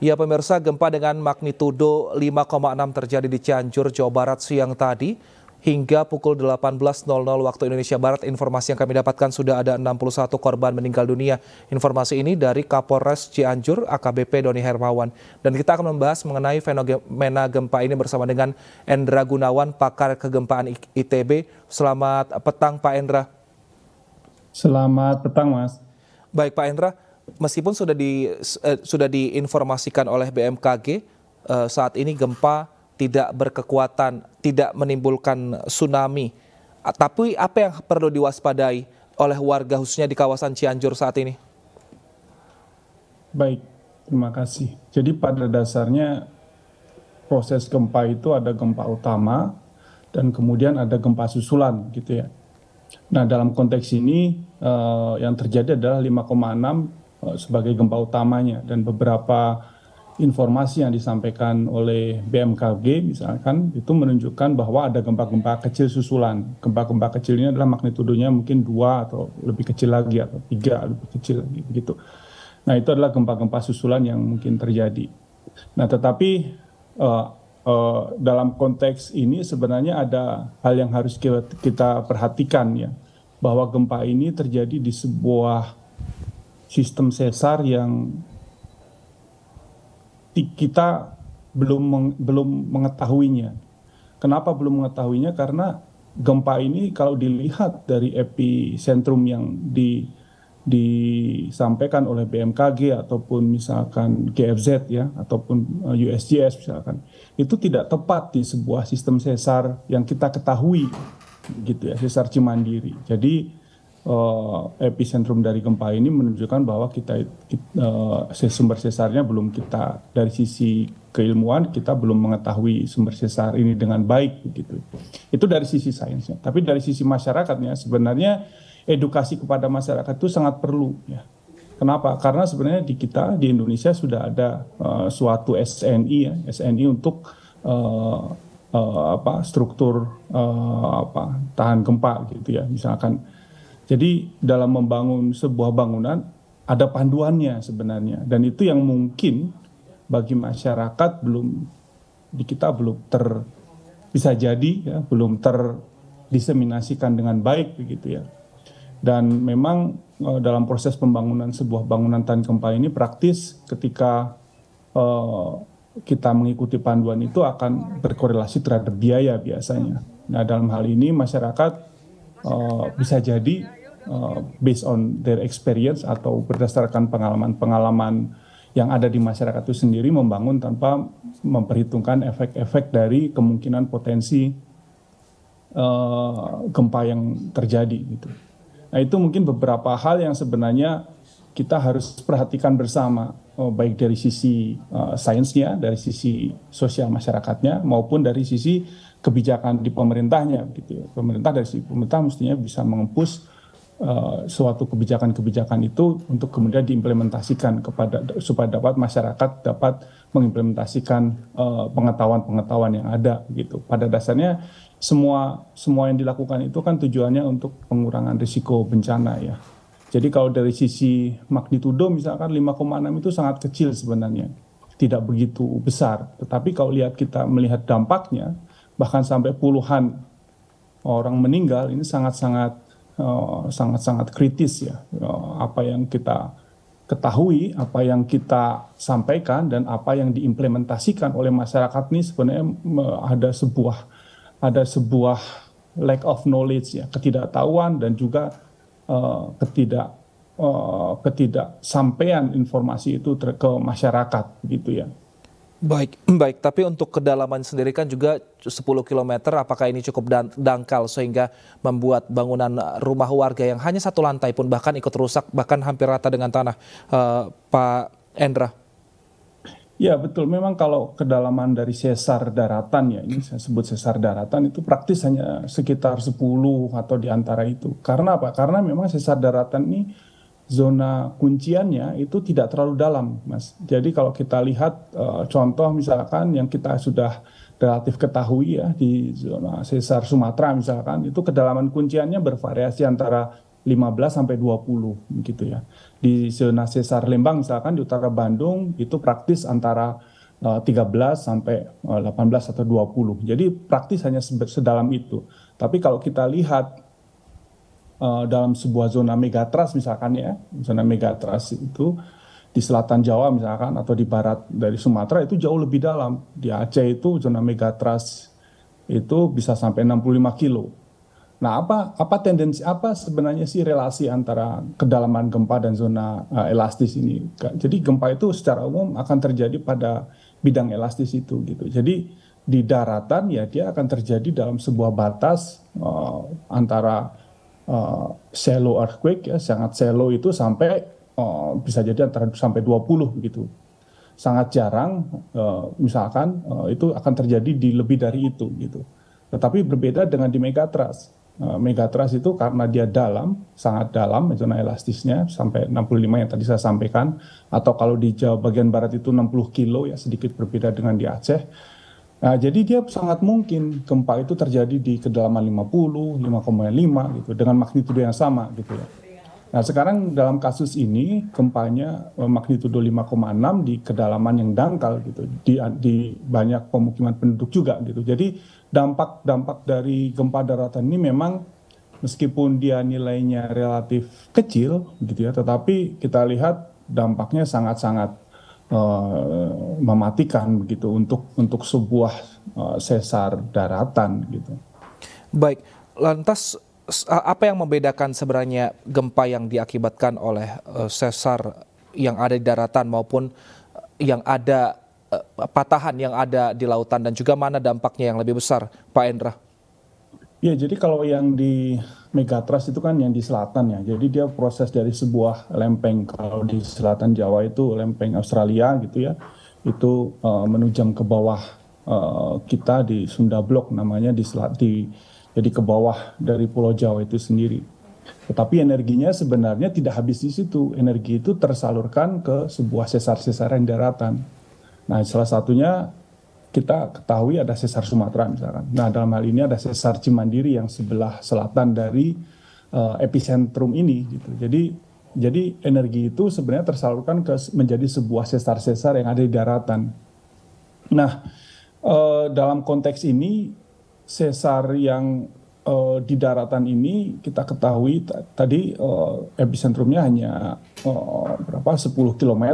Ya pemirsa, gempa dengan magnitudo 5,6 terjadi di Cianjur, Jawa Barat siang tadi hingga pukul 18.00 waktu Indonesia Barat. Informasi yang kami dapatkan sudah ada 61 korban meninggal dunia. Informasi ini dari Kapolres Cianjur AKBP Doni Hermawan. Dan kita akan membahas mengenai fenomena gempa ini bersama dengan Endra Gunawan, pakar kegempaan ITB. Selamat petang Pak Endra. Selamat petang Mas. Baik Pak Endra, meskipun sudah di eh, sudah diinformasikan oleh BMKG eh, saat ini gempa tidak berkekuatan, tidak menimbulkan tsunami. Ah, tapi apa yang perlu diwaspadai oleh warga khususnya di kawasan Cianjur saat ini? Baik, terima kasih. Jadi pada dasarnya proses gempa itu ada gempa utama dan kemudian ada gempa susulan gitu ya. Nah, dalam konteks ini eh, yang terjadi adalah 5,6 Eh, sebagai gempa utamanya dan beberapa informasi yang disampaikan oleh BMKG misalkan itu menunjukkan bahwa ada gempa-gempa kecil susulan. Gempa-gempa kecil ini adalah magnitudonya mungkin dua atau lebih kecil lagi atau tiga lebih kecil lagi begitu. Nah itu adalah gempa-gempa susulan yang mungkin terjadi. Nah tetapi uh, uh, dalam konteks ini sebenarnya ada hal yang harus kita, kita perhatikan ya bahwa gempa ini terjadi di sebuah sistem sesar yang kita belum meng, belum mengetahuinya. Kenapa belum mengetahuinya? Karena gempa ini kalau dilihat dari epicentrum yang di disampaikan oleh BMKG ataupun misalkan GFZ ya ataupun eh, USGS misalkan itu tidak tepat di sebuah sistem sesar yang kita ketahui gitu ya sesar Cimandiri. Jadi Eh, epicentrum dari gempa ini menunjukkan bahwa kita, kita eh, sumber sesarnya belum kita dari sisi keilmuan kita belum mengetahui sumber sesar ini dengan baik begitu. Itu dari sisi sainsnya. Tapi dari sisi masyarakatnya sebenarnya edukasi kepada masyarakat itu sangat perlu ya. Kenapa? Karena sebenarnya di kita di Indonesia sudah ada uh, suatu SNI ya, SNI untuk uh, uh, apa struktur uh, apa tahan gempa gitu ya. Misalkan jadi dalam membangun sebuah bangunan ada panduannya sebenarnya dan itu yang mungkin bagi masyarakat belum di kita belum ter bisa jadi ya belum terdiseminasikan dengan baik begitu ya. Dan memang eh, dalam proses pembangunan sebuah bangunan tahan gempa ini praktis ketika uh, kita mengikuti panduan itu akan berkorelasi terhadap biaya biasanya. Nah dalam hal ini masyarakat uh, bisa jadi uh, based on their experience atau berdasarkan pengalaman-pengalaman yang ada di masyarakat itu sendiri membangun tanpa memperhitungkan efek-efek dari kemungkinan potensi uh, gempa yang terjadi gitu. Nah itu mungkin beberapa hal yang sebenarnya kita harus perhatikan bersama uh, baik dari sisi uh, sainsnya, dari sisi sosial masyarakatnya maupun dari sisi kebijakan di pemerintahnya gitu ya. Pemerintah dari sisi pemerintah mestinya bisa mengempus Eh, suatu kebijakan-kebijakan itu untuk kemudian diimplementasikan kepada supaya dapat masyarakat dapat mengimplementasikan eh, pengetahuan-pengetahuan uh, yang ada gitu. Pada dasarnya semua semua yang dilakukan itu kan tujuannya untuk pengurangan risiko bencana ya. Jadi kalau dari sisi magnitudo misalkan 5,6 itu sangat kecil sebenarnya. Tidak begitu besar. Tetapi kalau lihat kita melihat dampaknya bahkan sampai puluhan orang meninggal ini sangat-sangat Oh, sangat-sangat kritis ya oh, apa yang kita ketahui apa yang kita sampaikan dan apa yang diimplementasikan oleh masyarakat ini sebenarnya ada sebuah ada sebuah lack of knowledge ya ketidaktahuan dan juga uh, ketidak uh, ketidaksampaian informasi itu ke masyarakat gitu ya Baik, baik. Tapi untuk kedalaman sendiri kan juga 10 km. Apakah ini cukup dangkal sehingga membuat bangunan rumah warga yang hanya satu lantai pun bahkan ikut rusak, bahkan hampir rata dengan tanah, uh, Pak Endra? Ya betul. Memang kalau kedalaman dari sesar daratan ya ini saya sebut sesar daratan itu praktis hanya sekitar 10 atau di antara itu. Karena apa? Karena memang sesar daratan ini zona kunciannya itu tidak terlalu dalam, Mas. Jadi kalau kita lihat uh, contoh misalkan yang kita sudah relatif ketahui ya di zona sesar Sumatera misalkan itu kedalaman kunciannya bervariasi antara 15 sampai 20 gitu ya. Di zona sesar Lembang misalkan di utara Bandung itu praktis antara 13 eh, sampai 18 eh, atau 20. Jadi praktis hanya sedalam itu. Tapi kalau kita lihat Eh, dalam sebuah zona megatrust misalkan ya, zona megatrust itu di selatan Jawa misalkan atau di barat dari Sumatera itu jauh lebih dalam. Di Aceh itu zona megatrust itu bisa sampai 65 kilo. Nah, apa apa tendensi apa sebenarnya sih relasi antara kedalaman gempa dan zona uh, elastis ini? Jadi gempa itu secara umum akan terjadi pada bidang elastis itu gitu. Jadi di daratan ya dia akan terjadi dalam sebuah batas uh, antara uh, shallow earthquake ya, sangat shallow itu sampai uh, bisa jadi antara sampai 20 begitu. Sangat jarang uh, misalkan uh, itu akan terjadi di lebih dari itu gitu. Tetapi berbeda dengan di megatrust. Uh, megatrust itu karena dia dalam, sangat dalam zona elastisnya sampai 65 yang tadi saya sampaikan atau kalau di Jawa bagian barat itu 60 kilo ya sedikit berbeda dengan di Aceh Nah, jadi dia sangat mungkin gempa itu terjadi di kedalaman 50, 5,5 gitu dengan magnitudo yang sama gitu ya. Nah, sekarang dalam kasus ini gempanya eh, magnitudo 5,6 di kedalaman yang dangkal gitu di, di banyak pemukiman penduduk juga gitu. Jadi dampak-dampak dari gempa daratan ini memang meskipun dia nilainya relatif kecil gitu ya, tetapi kita lihat dampaknya sangat-sangat Eh, mematikan begitu untuk untuk sebuah eh, sesar daratan gitu. Baik, lantas apa yang membedakan sebenarnya gempa yang diakibatkan oleh eh, sesar yang ada di daratan maupun yang ada patahan yang ada di lautan dan juga mana dampaknya yang lebih besar, Pak Endra? Ya, jadi kalau yang di megatrust itu kan yang di selatan ya. Jadi dia proses dari sebuah lempeng kalau di selatan Jawa itu lempeng Australia gitu ya. Itu uh, eh, menujam ke bawah uh, kita di Sunda Blok namanya di selat di jadi ke bawah dari Pulau Jawa itu sendiri. Tetapi energinya sebenarnya tidak habis di situ. Energi itu tersalurkan ke sebuah sesar-sesar yang daratan. Nah, salah satunya kita ketahui ada sesar Sumatera misalkan. Nah dalam hal ini ada sesar Cimandiri yang sebelah selatan dari uh, epicentrum ini gitu. Jadi jadi energi itu sebenarnya tersalurkan ke menjadi sebuah sesar-sesar yang ada di daratan. Nah uh, dalam konteks ini sesar yang uh, di daratan ini kita ketahui tadi uh, epicentrumnya hanya uh, berapa 10 km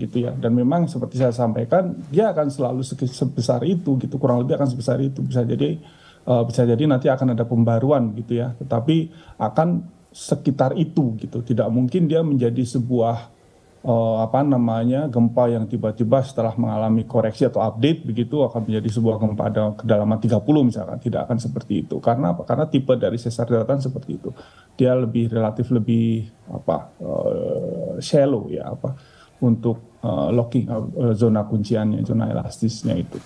gitu ya dan memang seperti saya sampaikan dia akan selalu sebesar itu gitu kurang lebih akan sebesar itu bisa jadi uh, bisa jadi nanti akan ada pembaruan gitu ya tetapi akan sekitar itu gitu tidak mungkin dia menjadi sebuah Eh, apa namanya gempa yang tiba-tiba setelah mengalami koreksi atau update begitu akan menjadi sebuah gempa kedalaman 30 misalkan tidak akan seperti itu karena apa karena tipe dari sesar daratan seperti itu dia lebih relatif lebih apa uh, shallow ya apa untuk uh, locking uh, zona kunciannya zona elastisnya itu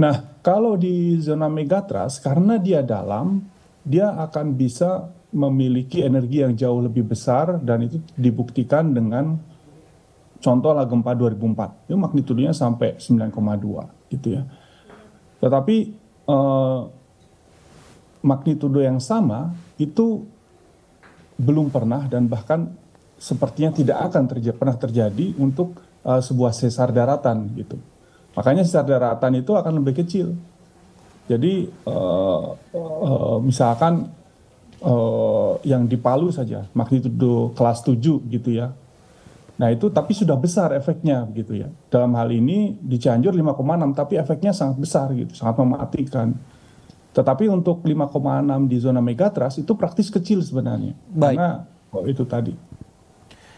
nah kalau di zona megatras karena dia dalam dia akan bisa memiliki energi yang jauh lebih besar dan itu dibuktikan dengan contohlah gempa 2004 itu magnitudonya sampai 9,2 gitu ya. Tetapi eh, magnitudo yang sama itu belum pernah dan bahkan sepertinya tidak akan terjadi pernah terjadi untuk uh, sebuah sesar daratan gitu. Makanya sesar daratan itu akan lebih kecil. Jadi uh, uh, misalkan uh, yang di Palu saja magnitudo kelas 7 gitu ya Nah itu tapi sudah besar efeknya gitu ya. Dalam hal ini di Cianjur 5,6 tapi efeknya sangat besar gitu, sangat mematikan. Tetapi untuk 5,6 di zona megatras itu praktis kecil sebenarnya. Baik. Karena oh, itu tadi.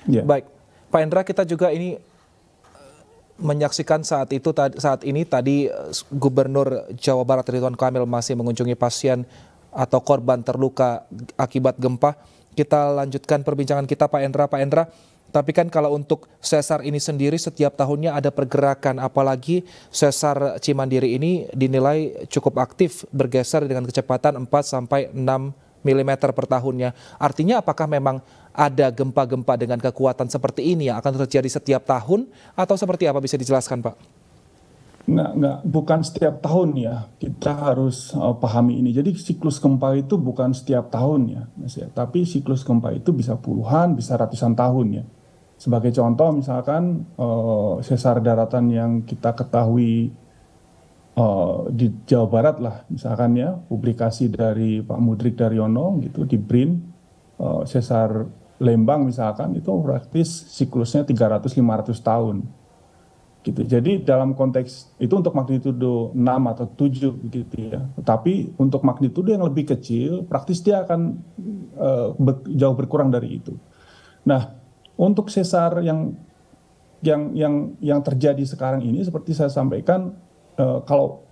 Ya. Baik. Pak Endra kita juga ini eh, menyaksikan saat itu saat ini tadi eh, Gubernur Jawa Barat Ridwan Kamil masih mengunjungi pasien atau korban terluka akibat gempa. Kita lanjutkan perbincangan kita Pak Endra. Pak Endra, tapi kan kalau untuk sesar ini sendiri setiap tahunnya ada pergerakan, apalagi sesar Cimandiri ini dinilai cukup aktif bergeser dengan kecepatan 4 sampai 6 mm per tahunnya. Artinya apakah memang ada gempa-gempa dengan kekuatan seperti ini yang akan terjadi setiap tahun atau seperti apa bisa dijelaskan Pak? Nggak, nggak, bukan setiap tahun ya. Kita harus uh, pahami ini. Jadi siklus gempa itu bukan setiap tahun ya, ya. Tapi siklus gempa itu bisa puluhan, bisa ratusan tahun ya. Sebagai contoh misalkan uh, sesar daratan yang kita ketahui uh, di Jawa Barat lah misalkan ya publikasi dari Pak Mudrik Daryono gitu di BRIN uh, sesar Lembang misalkan itu praktis siklusnya 300-500 tahun gitu. Jadi dalam konteks itu untuk magnitudo 6 atau 7 gitu ya. tapi untuk magnitudo yang lebih kecil praktis dia akan uh, ber, jauh berkurang dari itu. Nah, untuk sesar yang yang yang yang terjadi sekarang ini seperti saya sampaikan uh, kalau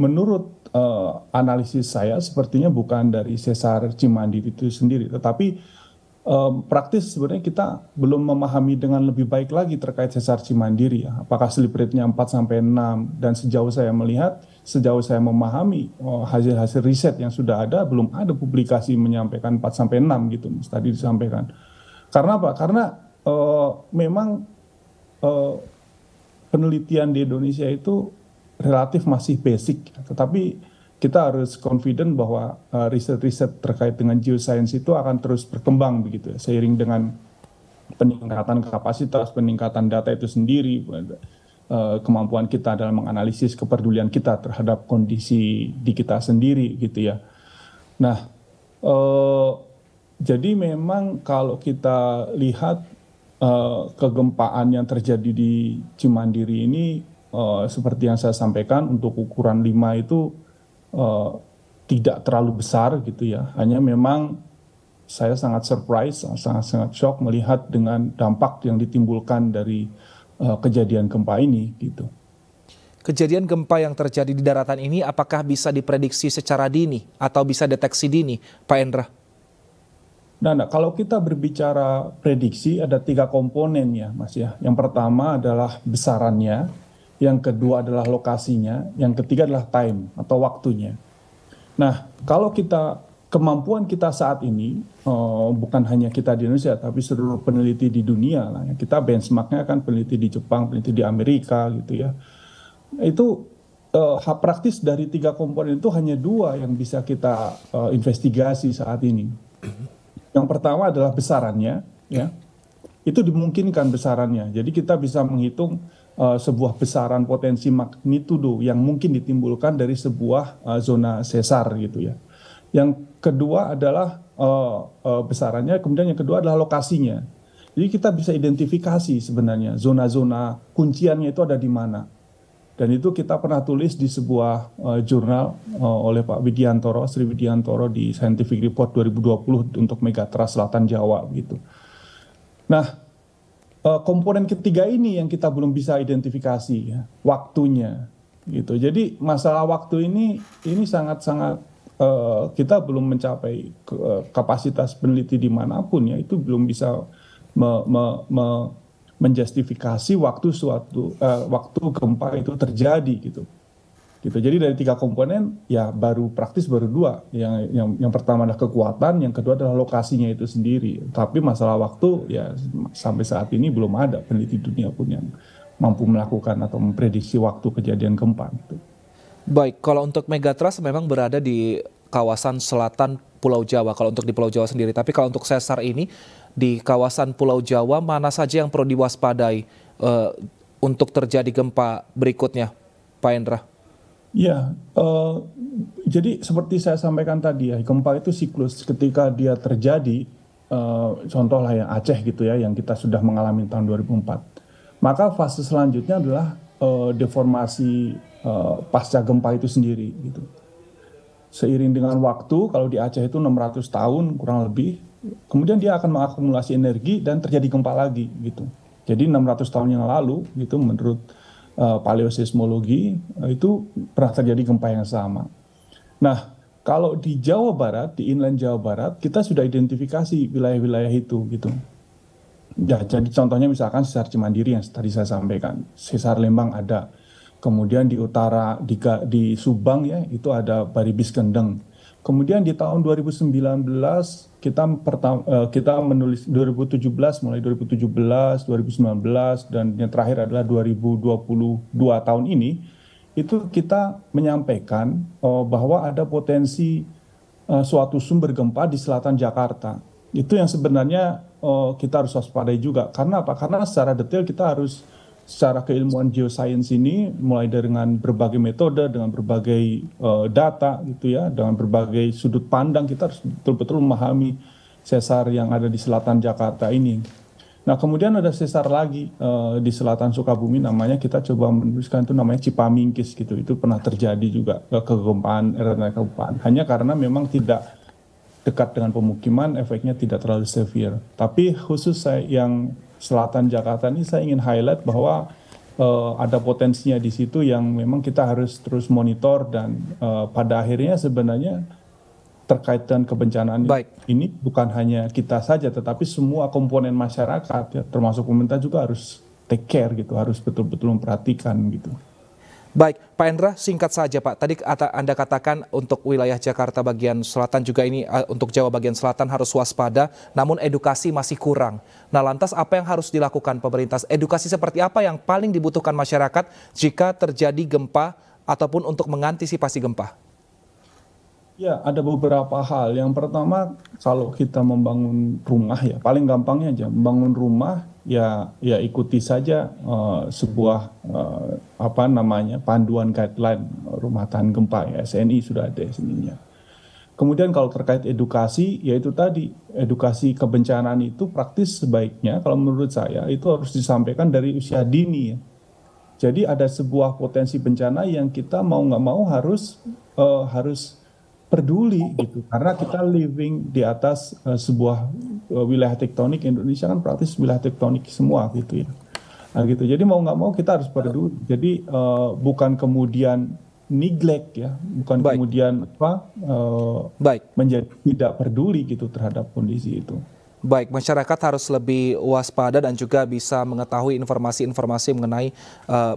menurut uh, analisis saya sepertinya bukan dari sesar Cimandiri itu sendiri tetapi Um, praktis sebenarnya kita belum memahami dengan lebih baik lagi terkait sesar Cimandiri ya. Apakah slip rate-nya 4 sampai 6 dan sejauh saya melihat, sejauh saya memahami hasil-hasil oh, riset yang sudah ada belum ada publikasi menyampaikan 4 sampai 6 gitu Mas tadi disampaikan. Karena apa? Karena Eh, memang eh, penelitian di Indonesia itu relatif masih basic, ya. tetapi kita harus confident bahwa eh, riset-riset terkait dengan geoscience itu akan terus berkembang begitu ya, seiring dengan peningkatan kapasitas, peningkatan data itu sendiri, kemampuan kita dalam menganalisis kepedulian kita terhadap kondisi di kita sendiri gitu ya. Nah, uh, jadi memang kalau kita lihat Eh, kegempaan yang terjadi di Cimandiri ini uh, seperti yang saya sampaikan untuk ukuran 5 itu uh, tidak terlalu besar gitu ya. Hanya memang saya sangat surprise, sangat-sangat shock melihat dengan dampak yang ditimbulkan dari uh, kejadian gempa ini gitu. Kejadian gempa yang terjadi di daratan ini apakah bisa diprediksi secara dini atau bisa deteksi dini, Pak Endra? Nah, nah, kalau kita berbicara prediksi ada tiga komponen ya, Mas ya. Yang pertama adalah besarannya, yang kedua adalah lokasinya, yang ketiga adalah time atau waktunya. Nah, kalau kita kemampuan kita saat ini uh, bukan hanya kita di Indonesia, tapi seluruh peneliti di dunia lah. Ya. Kita benchmarknya akan peneliti di Jepang, peneliti di Amerika gitu ya. Itu uh, hak praktis dari tiga komponen itu hanya dua yang bisa kita uh, investigasi saat ini yang pertama adalah besarannya, ya. Itu dimungkinkan besarannya. Jadi kita bisa menghitung uh, sebuah besaran potensi magnitudo yang mungkin ditimbulkan dari sebuah uh, zona sesar gitu ya. Yang kedua adalah uh, uh, besarannya, kemudian yang kedua adalah lokasinya. Jadi kita bisa identifikasi sebenarnya zona-zona kunciannya itu ada di mana dan itu kita pernah tulis di sebuah uh, jurnal uh, oleh Pak Widiantoro, Sri Widiantoro di Scientific Report 2020 untuk Megatrust Selatan Jawa gitu. Nah, uh, komponen ketiga ini yang kita belum bisa identifikasi ya, waktunya gitu. Jadi masalah waktu ini ini sangat-sangat kita belum mencapai kapasitas peneliti dimanapun ya itu belum bisa me, me, me, menjustifikasi waktu suatu uh, waktu gempa itu terjadi gitu gitu jadi dari tiga komponen ya baru praktis baru dua yang yang yang pertama adalah kekuatan yang kedua adalah lokasinya itu sendiri tapi masalah waktu ya sampai saat ini belum ada peneliti dunia pun yang mampu melakukan atau memprediksi waktu kejadian gempa gitu. Baik, kalau untuk megatrust memang berada di kawasan selatan Pulau Jawa kalau untuk di Pulau Jawa sendiri. Tapi kalau untuk sesar ini di kawasan Pulau Jawa mana saja yang perlu diwaspadai uh, untuk terjadi gempa berikutnya, Pak Endra? Ya, uh, jadi seperti saya sampaikan tadi ya, gempa itu siklus ketika dia terjadi, uh, eh, contoh lah yang Aceh gitu ya, yang kita sudah mengalami tahun 2004. Maka fase selanjutnya adalah uh, deformasi uh, pasca gempa itu sendiri gitu. Seiring dengan waktu, kalau di Aceh itu 600 tahun kurang lebih, kemudian dia akan mengakumulasi energi dan terjadi gempa lagi gitu. Jadi 600 tahun yang lalu gitu menurut uh, eh, paleosismologi eh, itu pernah terjadi gempa yang sama. Nah, kalau di Jawa Barat, di inland Jawa Barat, kita sudah identifikasi wilayah-wilayah itu gitu. Ya, jadi contohnya misalkan sesar Cimandiri yang tadi saya sampaikan, sesar Lembang ada. Kemudian di utara di, di Subang ya, itu ada Baribis Kendeng Kemudian di tahun 2019 kita pertama eh, kita menulis 2017 mulai 2017, 2019 dan yang terakhir adalah 2022 tahun ini itu kita menyampaikan eh, bahwa ada potensi eh, suatu sumber gempa di selatan Jakarta. Itu yang sebenarnya kita harus waspadai juga. Karena apa? Karena secara detail kita harus secara keilmuan geosains ini mulai dengan berbagai metode dengan berbagai uh, data gitu ya dengan berbagai sudut pandang kita harus betul-betul memahami sesar yang ada di selatan Jakarta ini. Nah kemudian ada sesar lagi uh, di selatan Sukabumi namanya kita coba menuliskan itu namanya Cipamingkis gitu itu pernah terjadi juga eh, kegempaan erupsi kegempaan hanya karena memang tidak dekat dengan pemukiman efeknya tidak terlalu severe. Tapi khusus saya yang selatan Jakarta ini saya ingin highlight bahwa uh, ada potensinya di situ yang memang kita harus terus monitor dan uh, pada akhirnya sebenarnya terkait dengan kebencanaan Baik. ini bukan hanya kita saja tetapi semua komponen masyarakat ya termasuk pemerintah juga harus take care gitu harus betul-betul memperhatikan gitu. Baik, Pak Endra, singkat saja Pak. Tadi Anda katakan untuk wilayah Jakarta bagian selatan juga ini eh, untuk Jawa bagian selatan harus waspada, namun edukasi masih kurang. Nah, lantas apa yang harus dilakukan pemerintah? Edukasi seperti apa yang paling dibutuhkan masyarakat jika terjadi gempa ataupun untuk mengantisipasi gempa? Ya, ada beberapa hal. Yang pertama, kalau kita membangun rumah ya, paling gampangnya aja membangun rumah ya ya ikuti saja uh, sebuah uh, apa namanya panduan guideline rumah tahan gempa ya SNI sudah ada sininya. Kemudian kalau terkait edukasi, yaitu tadi edukasi kebencanaan itu praktis sebaiknya kalau menurut saya itu harus disampaikan dari usia dini ya. Jadi ada sebuah potensi bencana yang kita mau nggak mau harus uh, harus peduli gitu karena kita living di atas uh, sebuah Eh, wilayah tektonik Indonesia kan praktis wilayah tektonik semua gitu ya. Nah, gitu. Jadi mau nggak mau kita harus peduli. Jadi uh, bukan kemudian neglect ya, bukan Baik. kemudian apa uh, Baik. menjadi tidak peduli gitu terhadap kondisi itu. Baik, masyarakat harus lebih waspada dan juga bisa mengetahui informasi-informasi mengenai uh,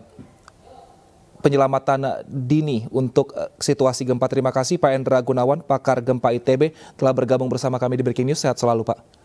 penyelamatan dini untuk situasi gempa. Terima kasih Pak Endra Gunawan, pakar gempa ITB, telah bergabung bersama kami di Breaking News. Sehat selalu Pak.